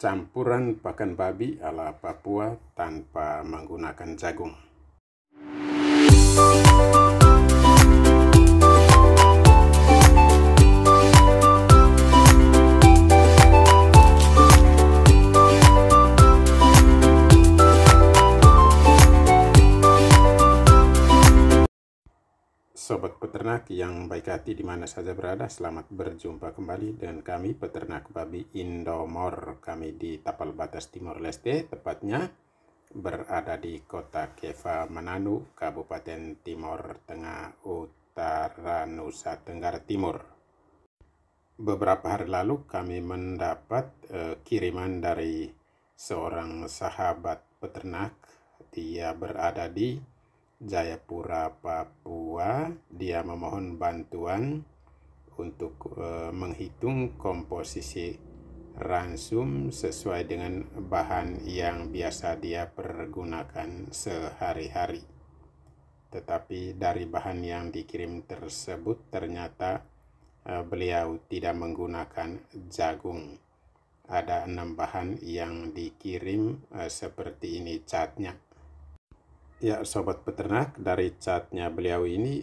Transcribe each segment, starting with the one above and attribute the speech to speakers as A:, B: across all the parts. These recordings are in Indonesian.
A: campuran pakan babi ala Papua tanpa menggunakan jagung. peternak yang baik hati di mana saja berada, selamat berjumpa kembali dengan kami peternak babi Indomor. Kami di Tapal Batas Timor Leste, tepatnya berada di kota Keva Manado, Kabupaten Timor Tengah Utara Nusa Tenggara Timur. Beberapa hari lalu kami mendapat eh, kiriman dari seorang sahabat peternak. Dia berada di Jayapura, Papua, dia memohon bantuan untuk e, menghitung komposisi ransum sesuai dengan bahan yang biasa dia pergunakan sehari-hari. Tetapi dari bahan yang dikirim tersebut ternyata e, beliau tidak menggunakan jagung. Ada enam bahan yang dikirim eh, seperti ini catnya ya sobat peternak dari catnya beliau ini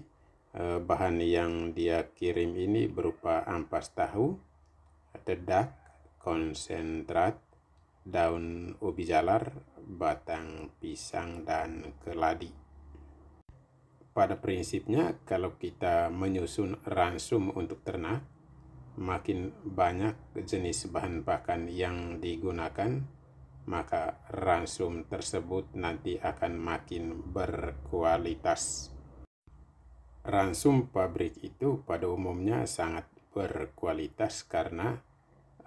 A: eh, bahan yang dia kirim ini berupa ampas tahu, dedak, konsentrat, daun ubi jalar, batang pisang dan keladi. Pada prinsipnya kalau kita menyusun ransum untuk ternak, makin banyak jenis bahan pakan yang digunakan, maka ransum tersebut nanti akan makin berkualitas. Ransum pabrik itu pada umumnya sangat berkualitas karena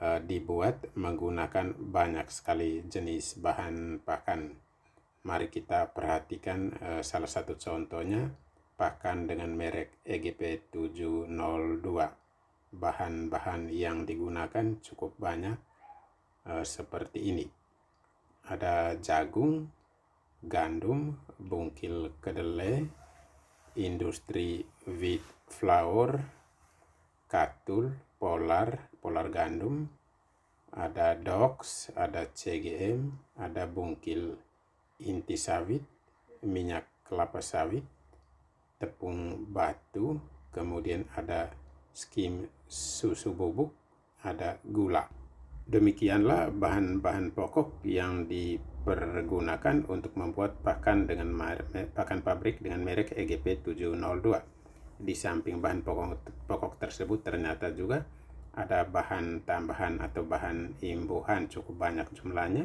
A: e, dibuat menggunakan banyak sekali jenis bahan pakan. Mari kita perhatikan e, salah satu contohnya pakan dengan merek EGP 702. Bahan-bahan yang digunakan cukup banyak e, seperti ini ada jagung, gandum, bungkil kedelai, industri wheat flour, katul, polar, polar gandum, ada DOX, ada CGM, ada bungkil inti sawit, minyak kelapa sawit, tepung batu, kemudian ada skim susu bubuk, ada gula. Demikianlah bahan-bahan pokok yang dipergunakan untuk membuat pakan dengan pakan pabrik dengan merek EGP 702. Di samping bahan pokok, pokok tersebut ternyata juga ada bahan tambahan atau bahan imbuhan cukup banyak jumlahnya.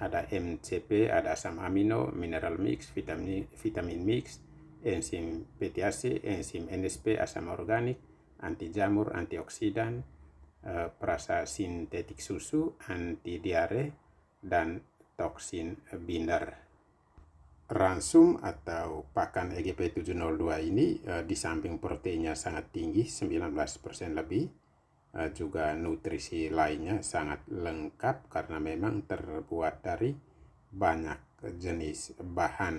A: Ada MCP, ada asam amino, mineral mix, vitamin, vitamin mix, enzim PTAC, enzim NSP, asam organik, anti jamur, antioksidan, Eh, perasa sintetik susu, anti diare, dan toksin binder. Ransum atau pakan EGP702 ini eh, di samping proteinnya sangat tinggi, 19% lebih, eh, juga nutrisi lainnya sangat lengkap karena memang terbuat dari banyak jenis bahan.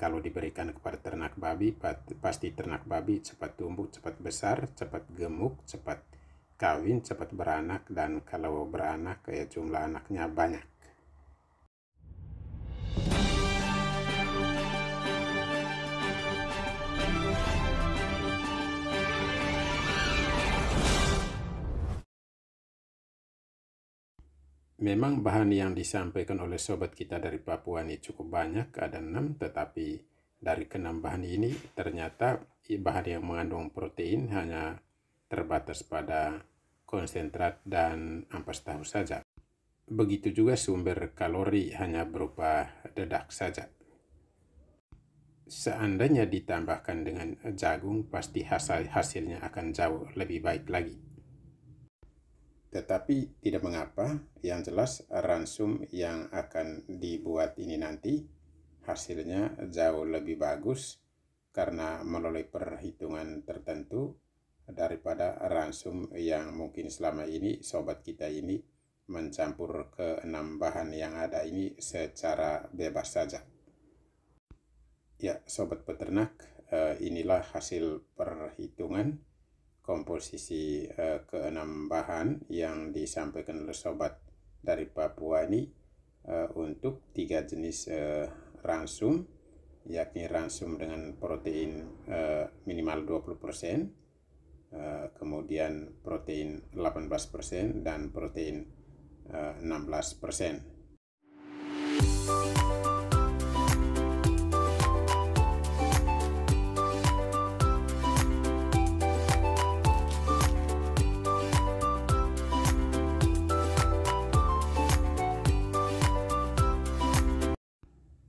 A: Kalau diberikan kepada ternak babi, pasti ternak babi cepat tumbuh, cepat besar, cepat gemuk, cepat kawin cepat beranak dan kalau beranak ya jumlah anaknya banyak. Memang bahan yang disampaikan oleh sobat kita dari Papua ini cukup banyak, ada enam, tetapi dari keenam bahan ini ternyata bahan yang mengandung protein hanya terbatas pada konsentrat dan ampas tahu saja. Begitu juga sumber kalori hanya berupa dedak saja. Seandainya ditambahkan dengan jagung, pasti hasil hasilnya akan jauh lebih baik lagi. Tetapi tidak mengapa, yang jelas ransum yang akan dibuat ini nanti hasilnya jauh lebih bagus karena melalui perhitungan tertentu daripada ransum yang mungkin selama ini sobat kita ini mencampur ke enam bahan yang ada ini secara bebas saja. Ya, sobat peternak, eh, inilah hasil perhitungan komposisi eh, ke enam bahan yang disampaikan oleh sobat dari Papua ini eh, untuk tiga jenis ransum, yakni ransum dengan protein minimal Eh, kemudian protein 18% dan protein 16%. Eh,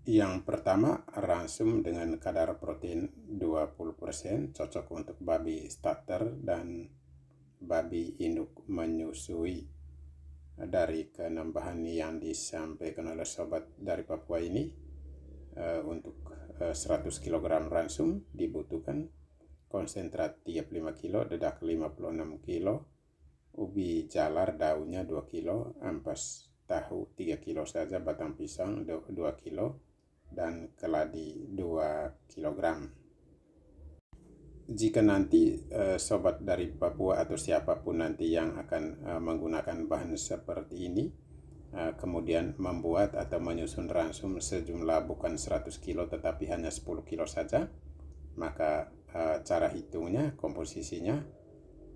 A: Yang pertama, ransum dengan kadar protein cocok untuk babi starter dan babi induk menyusui. Dari penambahan yang disampaikan oleh sobat dari Papua ini, uh, untuk uh, 100 kg ransum dibutuhkan konsentrat 35 kg, dedak 56 kg, ubi jalar daunnya 2 kg, ampas tahu 3 kilo saja, batang pisang 2 kilo, dan keladi 2 kilogram jika nanti eh, sobat dari Papua atau siapapun nanti yang akan uh, menggunakan bahan seperti ini eh, kemudian membuat atau menyusun ransum sejumlah bukan 100 kilo tetapi hanya 10 kilo saja maka eh, cara hitungnya komposisinya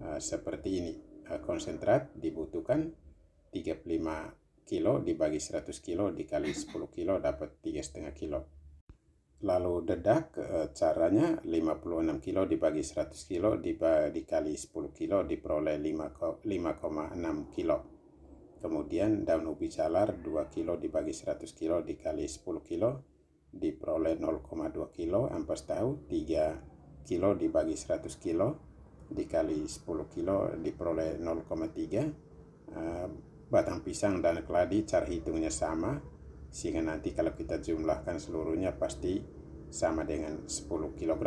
A: eh, seperti ini eh, konsentrat dibutuhkan 35 kilo dibagi 100 kilo dikali 10 kilo dapat tiga setengah kilo lalu dedak eh, caranya 56 kilo dibagi 100 kilo dikali 10 kilo diperoleh 5,6 kilo kemudian daun ubi jalar 2 kilo dibagi 100 kilo dikali 10 kilo diperoleh 0,2 kilo ampas tahu 3 kilo dibagi 100 kilo dikali 10 kilo diperoleh 0,3 eh, batang pisang dan keladi cara hitungnya sama sehingga nanti kalau kita jumlahkan seluruhnya pasti sama dengan 10 kg.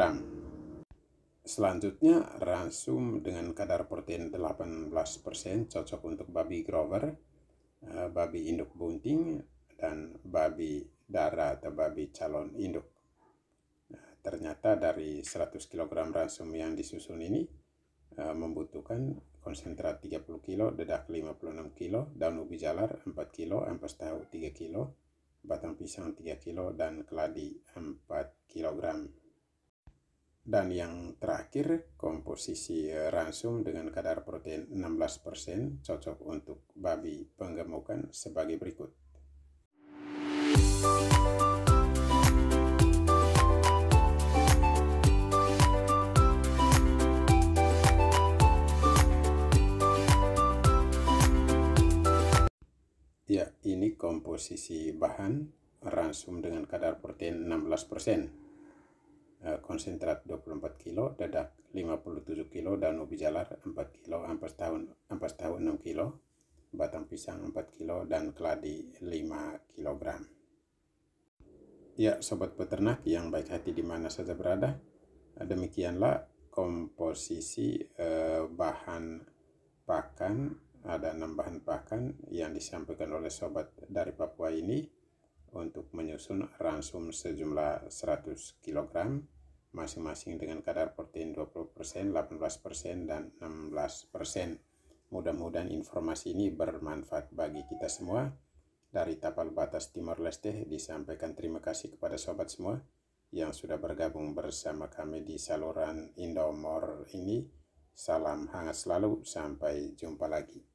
A: Selanjutnya, ransum dengan kadar protein 18% cocok untuk babi grower, eh, babi induk bunting, dan babi darah atau babi calon induk. Nah, ternyata dari 100 kg ransum yang disusun ini eh, membutuhkan konsentrat 30 kg, dedak 56 kg, daun ubi jalar 4 kg, ampas tahu 3 kg, batang pisang 3 kg dan keladi 4 kg. Dan yang terakhir, komposisi ransum dengan kadar protein 16% cocok untuk babi penggemukan sebagai berikut. komposisi bahan ransum dengan kadar protein 16%, eh, konsentrat 24 kilo, dadak 57 kilo, daun ubi jalar 4 kilo, ampas tahun, ampas tahun 6 kilo, batang pisang 4 kilo, dan keladi 5 kilogram. Ya, sobat peternak yang baik hati di mana saja berada, demikianlah komposisi eh, bahan pakan ada enam bahan pakan yang disampaikan oleh sobat dari Papua ini untuk menyusun ransum sejumlah 100 kg masing-masing dengan kadar protein 20%, 18%, dan 16%. Mudah-mudahan informasi ini bermanfaat bagi kita semua. Dari Tapal Batas Timor Leste disampaikan terima kasih kepada sobat semua yang sudah bergabung bersama kami di saluran Indomor ini. Salam hangat selalu, sampai jumpa lagi.